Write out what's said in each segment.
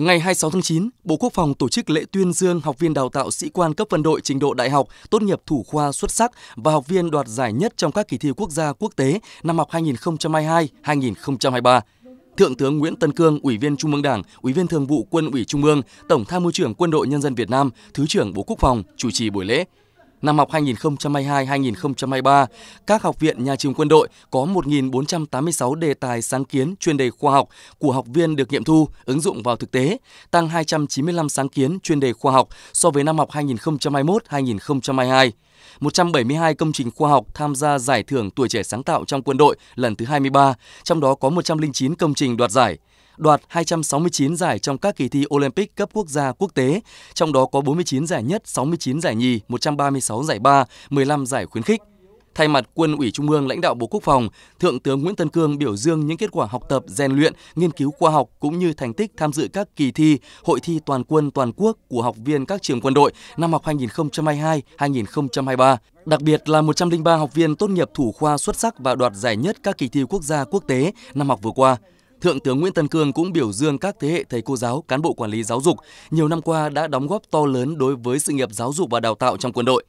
Ngày 26 tháng 9, Bộ Quốc phòng tổ chức lễ tuyên dương học viên đào tạo sĩ quan cấp quân đội trình độ đại học, tốt nghiệp thủ khoa xuất sắc và học viên đoạt giải nhất trong các kỳ thi quốc gia quốc tế năm học 2022-2023. Thượng tướng Nguyễn Tân Cương, Ủy viên Trung ương Đảng, Ủy viên Thường vụ Quân ủy Trung ương, Tổng tham mưu trưởng Quân đội Nhân dân Việt Nam, Thứ trưởng Bộ Quốc phòng chủ trì buổi lễ. Năm học 2022-2023, các học viện nhà trường quân đội có 1.486 đề tài sáng kiến chuyên đề khoa học của học viên được nghiệm thu, ứng dụng vào thực tế, tăng 295 sáng kiến chuyên đề khoa học so với năm học 2021-2022. 172 công trình khoa học tham gia giải thưởng tuổi trẻ sáng tạo trong quân đội lần thứ 23, trong đó có 109 công trình đoạt giải – đoạt 269 giải trong các kỳ thi Olympic cấp quốc gia quốc tế, trong đó có 49 giải nhất, 69 giải nhì, 136 giải ba, 15 giải khuyến khích. Thay mặt Quân ủy Trung ương lãnh đạo Bộ Quốc phòng, Thượng tướng Nguyễn Tân Cương biểu dương những kết quả học tập, rèn luyện, nghiên cứu khoa học cũng như thành tích tham dự các kỳ thi, hội thi toàn quân toàn quốc của học viên các trường quân đội năm học 2022-2023. Đặc biệt là 103 học viên tốt nghiệp thủ khoa xuất sắc và đoạt giải nhất các kỳ thi quốc gia quốc tế năm học vừa qua. Thượng tướng Nguyễn Tân Cương cũng biểu dương các thế hệ thầy cô giáo, cán bộ quản lý giáo dục nhiều năm qua đã đóng góp to lớn đối với sự nghiệp giáo dục và đào tạo trong quân đội.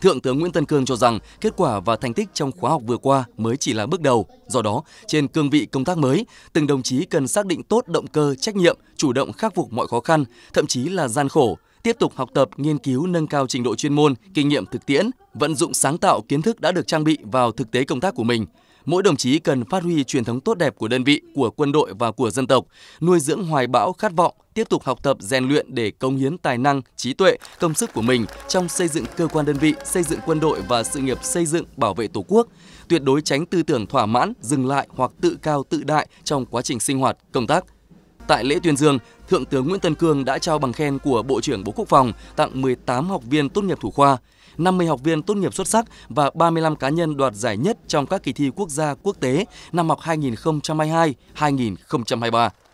Thượng tướng Nguyễn Tân Cương cho rằng kết quả và thành tích trong khóa học vừa qua mới chỉ là bước đầu. Do đó, trên cương vị công tác mới, từng đồng chí cần xác định tốt động cơ, trách nhiệm, chủ động khắc phục mọi khó khăn, thậm chí là gian khổ, tiếp tục học tập, nghiên cứu nâng cao trình độ chuyên môn, kinh nghiệm thực tiễn, vận dụng sáng tạo kiến thức đã được trang bị vào thực tế công tác của mình mỗi đồng chí cần phát huy truyền thống tốt đẹp của đơn vị, của quân đội và của dân tộc, nuôi dưỡng hoài bão khát vọng, tiếp tục học tập rèn luyện để cống hiến tài năng, trí tuệ, công sức của mình trong xây dựng cơ quan đơn vị, xây dựng quân đội và sự nghiệp xây dựng bảo vệ Tổ quốc, tuyệt đối tránh tư tưởng thỏa mãn, dừng lại hoặc tự cao tự đại trong quá trình sinh hoạt, công tác Tại lễ tuyên dương, Thượng tướng Nguyễn Tân Cương đã trao bằng khen của Bộ trưởng Bộ Quốc phòng tặng 18 học viên tốt nghiệp thủ khoa, 50 học viên tốt nghiệp xuất sắc và 35 cá nhân đoạt giải nhất trong các kỳ thi quốc gia quốc tế năm học 2022-2023.